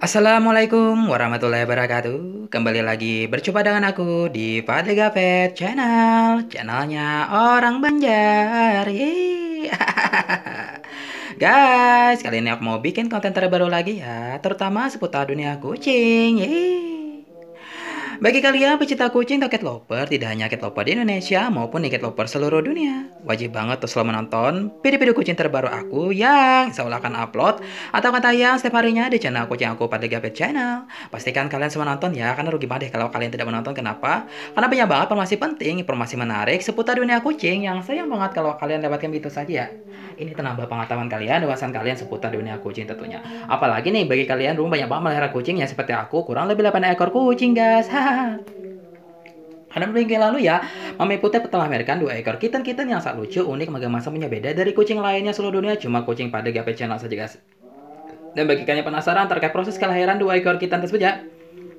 Assalamualaikum warahmatullahi wabarakatuh Kembali lagi berjumpa dengan aku di Fadli Gafet Channel Channelnya orang Banjar Guys, kali ini aku mau bikin konten terbaru lagi ya Terutama seputar dunia kucing Yeay. Bagi kalian pecinta kucing atau cat lover, tidak hanya cat lover di Indonesia maupun cat lover seluruh dunia. Wajib banget terus selalu menonton video-video kucing terbaru aku yang insya Allah akan upload atau akan tayang setiap harinya di channel kucing aku pada Gapet Channel. Pastikan kalian semua nonton ya, karena rugi banget deh kalau kalian tidak menonton. Kenapa? Karena banyak banget informasi penting, informasi menarik seputar dunia kucing yang sayang banget kalau kalian dapatkan begitu saja ya. Ini menambah pengetahuan kalian, wawasan kalian seputar dunia kucing tentunya. Apalagi nih bagi kalian rumah banyak banget melihara kucing ya seperti aku, kurang lebih 8 ekor kucing guys. Haha. Karena minggu lalu ya, Mami Putih telah melahirkan dua ekor kitten-kitten yang sangat lucu, unik, masa punya beda dari kucing lainnya seluruh dunia. Cuma kucing pada gapai channel saja guys. Dan bagi kalian penasaran terkait proses kelahiran dua ekor kitten tersebut ya,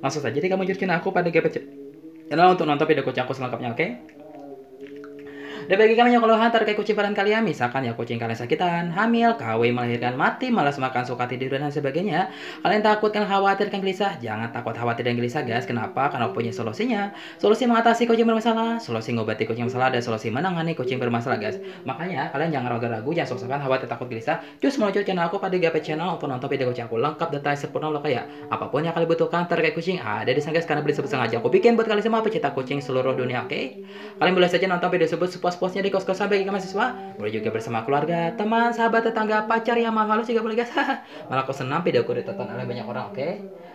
langsung saja Jadi kamu jurusin aku pada gapai channel untuk nonton video kucing aku selengkapnya, oke? Okay? Dan bagi kami yang keluhan terkait kucing peran kalian, misalkan ya kucing kalian sakitan, hamil, KW, melahirkan, mati, malas makan, suka tidur, dan sebagainya, kalian takut, khawatirkan khawatir, kan gelisah, jangan takut khawatir dan gelisah guys. Kenapa? Karena punya solusinya. Solusi mengatasi kucing bermasalah, solusi mengobati kucing bermasalah, dan solusi menangani kucing bermasalah guys. Makanya kalian jangan ragu-ragu, jangan sok khawatir, takut, gelisah. Cus meluncur channel aku pada GP channel untuk nonton video kucing aku lengkap detail sempurna loh kayak apapun yang kalian butuhkan terkait kucing ada di sana guys karena beli sebut aja aku bikin buat kalian semua pecinta kucing seluruh dunia oke okay? kalian boleh saja nonton video tersebut sepuas puasnya di kos-kosan bagi mahasiswa, boleh juga bersama keluarga, teman, sahabat, tetangga, pacar yang maaf halus juga boleh guys. Malah kos senam video aku ditonton oleh banyak orang, oke? Okay?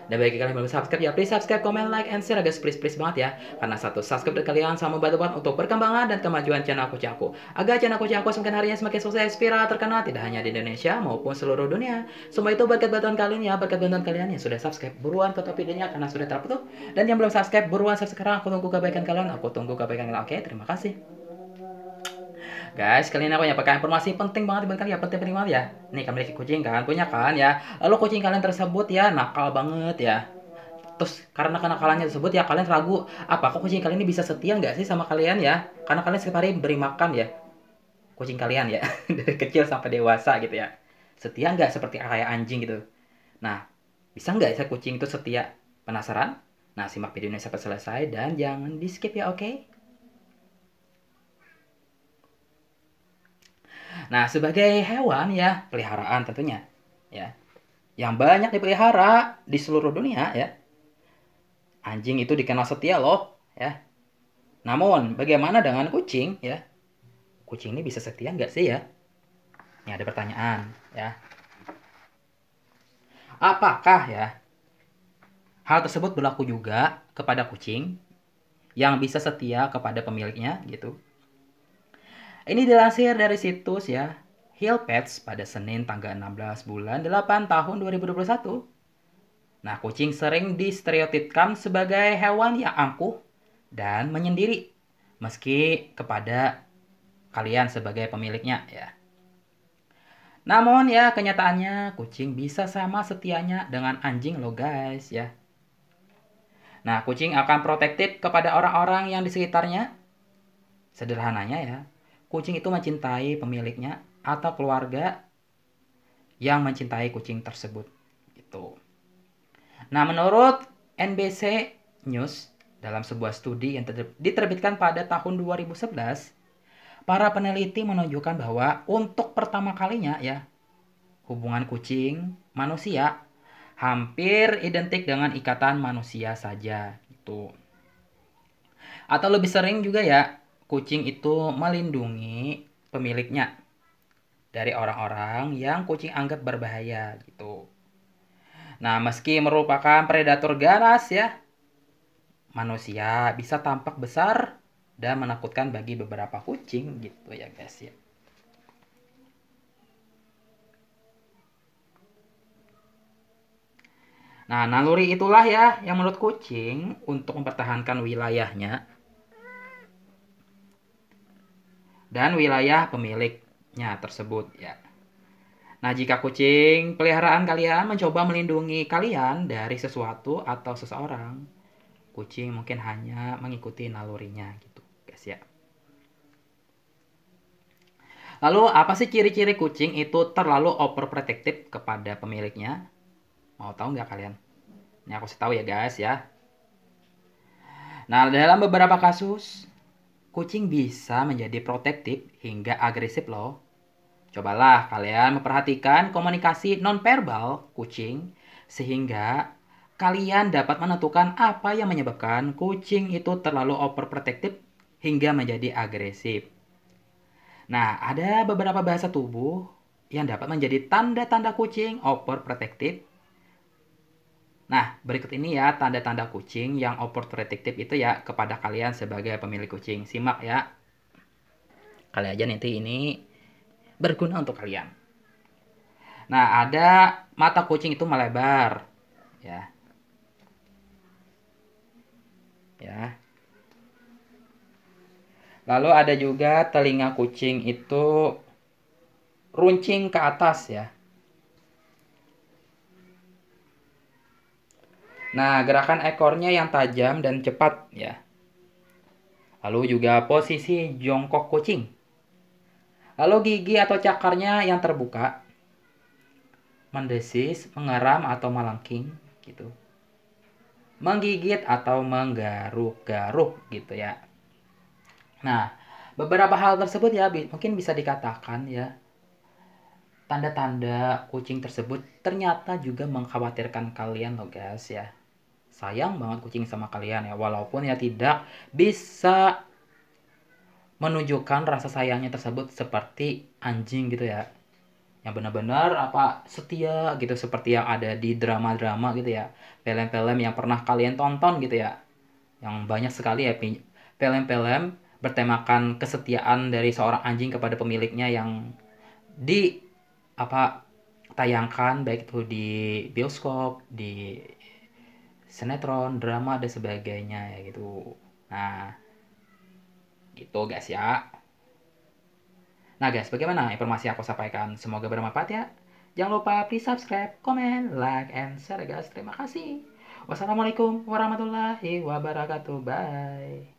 Dan bagi kalian yang belum subscribe ya please subscribe, comment, like, and share guys please please banget ya. Karena satu subscribe dari kalian sama membantu banget untuk perkembangan dan kemajuan channel aku aku. Agar channel aku aku semakin harinya semakin sukses, viral, terkenal tidak hanya di Indonesia maupun seluruh dunia. Semua itu berkat bantuan kalian ya, berkat bantuan kalian yang sudah subscribe buruan ke videonya karena sudah terputus. Dan yang belum subscribe buruan subscribe sekarang aku tunggu kebaikan kalian, aku tunggu kebaikan kalian. Oke, terima kasih guys kali ini aku nyampaikan informasi penting banget buat kalian ya penting penting banget ya nih kalian memiliki kucing kan punya kan ya lalu kucing kalian tersebut ya nakal banget ya terus karena kenakalannya tersebut ya kalian ragu apa kok kucing kalian ini bisa setia nggak sih sama kalian ya karena kalian setiap hari beri makan ya kucing kalian ya dari kecil sampai dewasa gitu ya setia nggak seperti kayak anjing gitu nah bisa nggak sih kucing itu setia penasaran nah simak videonya sampai selesai dan jangan di skip ya oke okay? Nah, sebagai hewan ya peliharaan tentunya ya. Yang banyak dipelihara di seluruh dunia ya. Anjing itu dikenal setia loh ya. Namun, bagaimana dengan kucing ya? Kucing ini bisa setia nggak sih ya? Ini ada pertanyaan ya. Apakah ya hal tersebut berlaku juga kepada kucing yang bisa setia kepada pemiliknya gitu? Ini dilansir dari situs ya, Hillpets pada Senin tanggal 16 bulan 8 tahun 2021. Nah, kucing sering distereotipkan sebagai hewan yang angkuh dan menyendiri meski kepada kalian sebagai pemiliknya ya. Namun ya kenyataannya kucing bisa sama setianya dengan anjing lo guys ya. Nah kucing akan protektif kepada orang-orang yang di sekitarnya. Sederhananya ya, kucing itu mencintai pemiliknya atau keluarga yang mencintai kucing tersebut. Itu. Nah, menurut NBC News dalam sebuah studi yang diterbitkan pada tahun 2011, para peneliti menunjukkan bahwa untuk pertama kalinya ya, hubungan kucing manusia hampir identik dengan ikatan manusia saja itu. Atau lebih sering juga ya, kucing itu melindungi pemiliknya dari orang-orang yang kucing anggap berbahaya gitu. Nah, meski merupakan predator ganas ya, manusia bisa tampak besar dan menakutkan bagi beberapa kucing gitu ya guys ya. Nah, naluri itulah ya yang menurut kucing untuk mempertahankan wilayahnya dan wilayah pemiliknya tersebut ya. Nah, jika kucing peliharaan kalian mencoba melindungi kalian dari sesuatu atau seseorang, kucing mungkin hanya mengikuti nalurinya gitu, guys ya. Lalu apa sih ciri-ciri kucing itu terlalu overprotective kepada pemiliknya? Mau tahu nggak kalian? Ini aku sih tahu ya guys ya. Nah, dalam beberapa kasus, kucing bisa menjadi protektif hingga agresif loh. Cobalah kalian memperhatikan komunikasi non nonverbal kucing sehingga kalian dapat menentukan apa yang menyebabkan kucing itu terlalu overprotective hingga menjadi agresif. Nah, ada beberapa bahasa tubuh yang dapat menjadi tanda-tanda kucing overprotective Berikut ini ya tanda-tanda kucing yang opportunistik itu ya kepada kalian sebagai pemilik kucing. Simak ya. Kali aja nanti ini berguna untuk kalian. Nah, ada mata kucing itu melebar. Ya. Ya. Lalu ada juga telinga kucing itu runcing ke atas ya. Nah, gerakan ekornya yang tajam dan cepat ya. Lalu juga posisi jongkok kucing. Lalu gigi atau cakarnya yang terbuka. Mendesis, mengeram atau melengking gitu. Menggigit atau menggaruk-garuk gitu ya. Nah, beberapa hal tersebut ya mungkin bisa dikatakan ya tanda-tanda kucing tersebut ternyata juga mengkhawatirkan kalian loh guys ya sayang banget kucing sama kalian ya walaupun ya tidak bisa menunjukkan rasa sayangnya tersebut seperti anjing gitu ya yang benar-benar apa setia gitu seperti yang ada di drama-drama gitu ya film-film yang pernah kalian tonton gitu ya yang banyak sekali ya film-film bertemakan kesetiaan dari seorang anjing kepada pemiliknya yang di apa tayangkan baik itu di bioskop di sinetron, drama dan sebagainya ya gitu. Nah, gitu guys ya. Nah guys, bagaimana informasi aku sampaikan? Semoga bermanfaat ya. Jangan lupa di subscribe, komen, like, and share ya, guys. Terima kasih. Wassalamualaikum warahmatullahi wabarakatuh. Bye.